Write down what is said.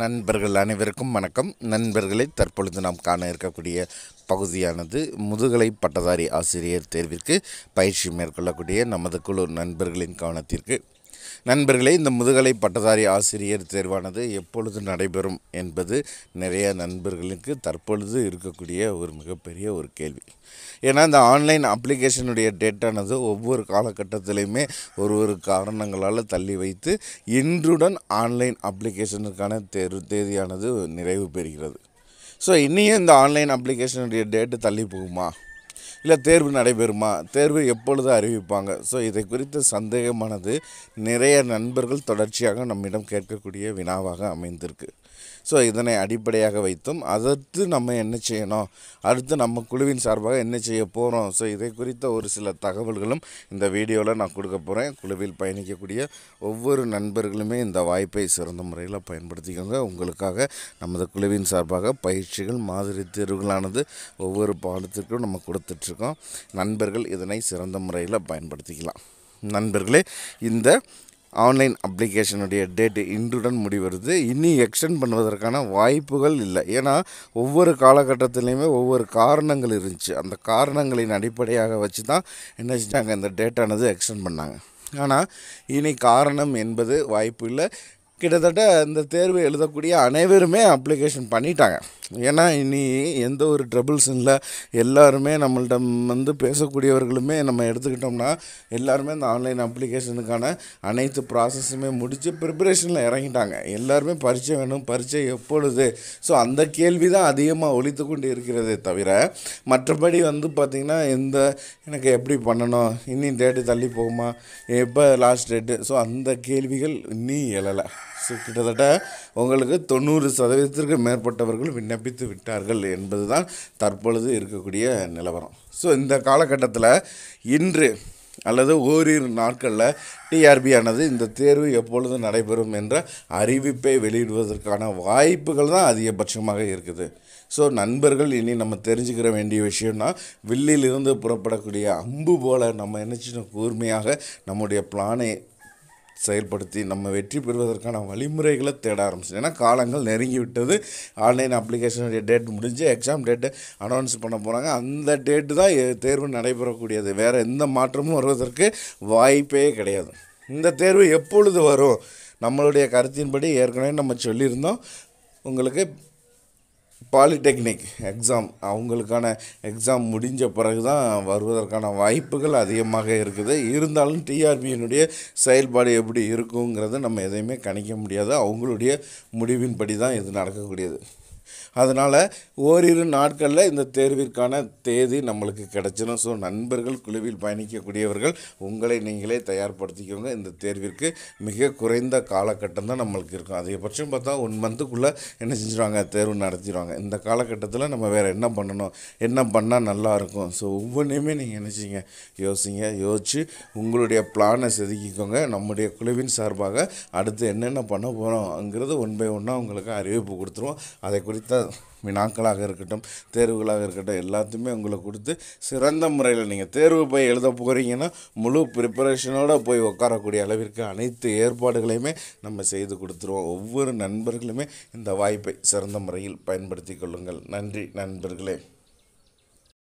நண்பர்கள் அனைவருக்கும் வணக்கம் நண்பர்களை தற்பொழுது நாம் காண இருக்கக்கூடிய பகுதியானது முதுகலை பட்டதாரி ஆசிரியர் தேர்விற்கு பயிற்சி மேற்கொள்ளக்கூடிய நமது குழு நண்பர்களின் கவனத்திற்கு நண்பர்களே இந்த முதுகலை பட்டதாரி ஆசிரியர் தேர்வானது எப்பொழுது நடைபெறும் என்பது நிறைய நண்பர்களுக்கு தற்பொழுது இருக்கக்கூடிய ஒரு மிகப்பெரிய ஒரு கேள்வி ஏன்னா இந்த ஆன்லைன் அப்ளிகேஷனுடைய டேட்டானது ஒவ்வொரு காலகட்டத்திலையுமே ஒரு ஒரு காரணங்களால் தள்ளி வைத்து இன்றுடன் ஆன்லைன் அப்ளிகேஷனுக்கான தேர்வு தேதியானது நிறைவு பெறுகிறது ஸோ இன்னையும் இந்த ஆன்லைன் அப்ளிகேஷனுடைய டேட்டு தள்ளி போகுமா இல்லை தேர்வு நடைபெறுமா தேர்வு எப்பொழுது அறிவிப்பாங்க ஸோ இதை குறித்த சந்தேகமானது நிறைய நண்பர்கள் தொடர்ச்சியாக நம்மிடம் கேட்கக்கூடிய வினாவாக அமைந்திருக்கு ஸோ இதனை அடிப்படையாக வைத்தும் அதற்கு நம்ம என்ன செய்யணும் அடுத்து நம்ம குழுவின் சார்பாக என்ன செய்ய போகிறோம் ஸோ இதை குறித்த ஒரு சில தகவல்களும் இந்த வீடியோவில் நான் கொடுக்க போகிறேன் குழுவில் பயணிக்கக்கூடிய ஒவ்வொரு நண்பர்களுமே இந்த வாய்ப்பை சிறந்த முறையில் பயன்படுத்திக்கோங்க உங்களுக்காக நமது குழுவின் சார்பாக பயிற்சிகள் மாதிரி தேர்வுகளானது ஒவ்வொரு பாடத்திற்கும் நம்ம கொடுத்து கொடுத்துட்ருக்கோம் நண்பர்கள் இதனை சிறந்த முறையில் பயன்படுத்திக்கலாம் நண்பர்களே இந்த ஆன்லைன் அப்ளிகேஷனுடைய டேட்டு இன்றுடன் முடிவருது இனி எக்ஸ்டெண்ட் பண்ணுவதற்கான வாய்ப்புகள் இல்லை ஏன்னா ஒவ்வொரு காலகட்டத்திலையுமே ஒவ்வொரு காரணங்கள் இருந்துச்சு அந்த காரணங்களின் அடிப்படையாக வச்சு தான் என்ன செஞ்சாங்க இந்த டேட்டானது எக்ஸ்டெண்ட் பண்ணாங்க ஆனால் இனி காரணம் என்பது வாய்ப்பு இல்லை கிட்டத்தட்ட இந்த தேர்வு எழுதக்கூடிய அனைவருமே அப்ளிகேஷன் பண்ணிட்டாங்க ஏன்னா இனி எந்த ஒரு ட்ரபிள்ஸும் இல்லை எல்லாருமே நம்மள்கிட்ட வந்து பேசக்கூடியவர்களுமே நம்ம எடுத்துக்கிட்டோம்னா எல்லாருமே இந்த ஆன்லைன் அப்ளிகேஷனுக்கான அனைத்து ப்ராசஸுமே முடித்து ப்ரிப்பரேஷனில் இறங்கிட்டாங்க எல்லாருமே பரிச்சை வேணும் பரிச்சை எப்பொழுது ஸோ அந்த கேள்வி தான் அதிகமாக ஒழித்து கொண்டு இருக்கிறதே தவிர மற்றபடி வந்து பார்த்திங்கன்னா எந்த எனக்கு எப்படி பண்ணணும் இன்னும் டேட்டு தள்ளி போகுமா எப்போ லாஸ்ட் டேட்டு ஸோ அந்த கேள்விகள் இன்னும் எழலை கிட்டத்தட்ட உங்களுக்கு தொண்ணூறு சதவீதத்திற்கு மேற்பட்டவர்கள் விண்ணப்பித்து விட்டார்கள் என்பது தான் தற்பொழுது இருக்கக்கூடிய நிலவரம் ஸோ இந்த காலகட்டத்தில் இன்று அல்லது ஓரிரு நாட்களில் டிஆர்பி ஆனது இந்த தேர்வு எப்பொழுது நடைபெறும் என்ற அறிவிப்பை வெளியிடுவதற்கான வாய்ப்புகள் தான் அதிகபட்சமாக இருக்குது ஸோ நண்பர்கள் இனி நம்ம தெரிஞ்சுக்கிற வேண்டிய விஷயம்னா வில்லிலிருந்து புறப்படக்கூடிய அம்பு போல் நம்ம என்ன கூர்மையாக நம்முடைய பிளானை செயல்படுத்தி நம்ம வெற்றி பெறுவதற்கான வழிமுறைகளை தேட ஆரம்பிச்சு ஏன்னா காலங்கள் நெருங்கி விட்டது ஆன்லைன் அப்ளிகேஷனுடைய டேட் முடிஞ்சு எக்ஸாம் டேட்டு அனௌன்ஸ் பண்ண போகிறாங்க அந்த டேட்டு தான் தேர்வு நடைபெறக்கூடியது வேறு எந்த மாற்றமும் வருவதற்கு வாய்ப்பே கிடையாது இந்த தேர்வு எப்பொழுது வரும் நம்மளுடைய கருத்தின்படி ஏற்கனவே நம்ம சொல்லியிருந்தோம் உங்களுக்கு பாலிடெக்னிக் எக்ஸாம் அவங்களுக்கான எக்ஸாம் முடிஞ்ச பிறகு தான் வருவதற்கான வாய்ப்புகள் அதிகமாக இருக்குது இருந்தாலும் டிஆர்பியினுடைய செயல்பாடு எப்படி இருக்குங்கிறத நம்ம எதையுமே கணிக்க முடியாது அவங்களுடைய முடிவின்படி தான் இது நடக்கக்கூடியது அதனால் ஓரிரு நாட்களில் இந்த தேர்விற்கான தேதி நம்மளுக்கு கிடச்சிடும் ஸோ நண்பர்கள் குழுவில் பயணிக்கக்கூடியவர்கள் உங்களை நீங்களே தயார்படுத்திக்கோங்க இந்த தேர்விற்கு மிக குறைந்த காலகட்டம் தான் நம்மளுக்கு இருக்கும் அதிகபட்சம் பார்த்தா ஒன் மந்த்துக்குள்ளே என்ன செஞ்சுருவாங்க தேர்வு நடத்திடுவாங்க இந்த காலகட்டத்தில் நம்ம வேறு என்ன பண்ணணும் என்ன பண்ணால் நல்லாயிருக்கும் ஸோ ஒவ்வொன்றையுமே நீங்கள் என்ன செய்யுங்க யோசிங்க யோசித்து உங்களுடைய பிளானை செதுக்கிக்கோங்க நம்முடைய குழுவின் சார்பாக அடுத்து என்னென்ன பண்ண போகிறோம்ங்கிறது ஒன் பை ஒன்னாக உங்களுக்கு அறிவிப்பு கொடுத்துருவோம் அதை குறித்து குறித்த வினாக்களாக இருக்கட்டும் தேர்வுகளாக இருக்கட்டும் எல்லாத்தையுமே உங்களுக்கு கொடுத்து சிறந்த முறையில் நீங்கள் தேர்வு போய் எழுத போகிறீங்கன்னா முழு ப்ரிப்பரேஷனோடு போய் உட்காரக்கூடிய அளவிற்கு அனைத்து ஏற்பாடுகளையுமே நம்ம செய்து கொடுத்துருவோம் ஒவ்வொரு நண்பர்களுமே இந்த வாய்ப்பை சிறந்த முறையில் பயன்படுத்தி கொள்ளுங்கள் நன்றி நண்பர்களே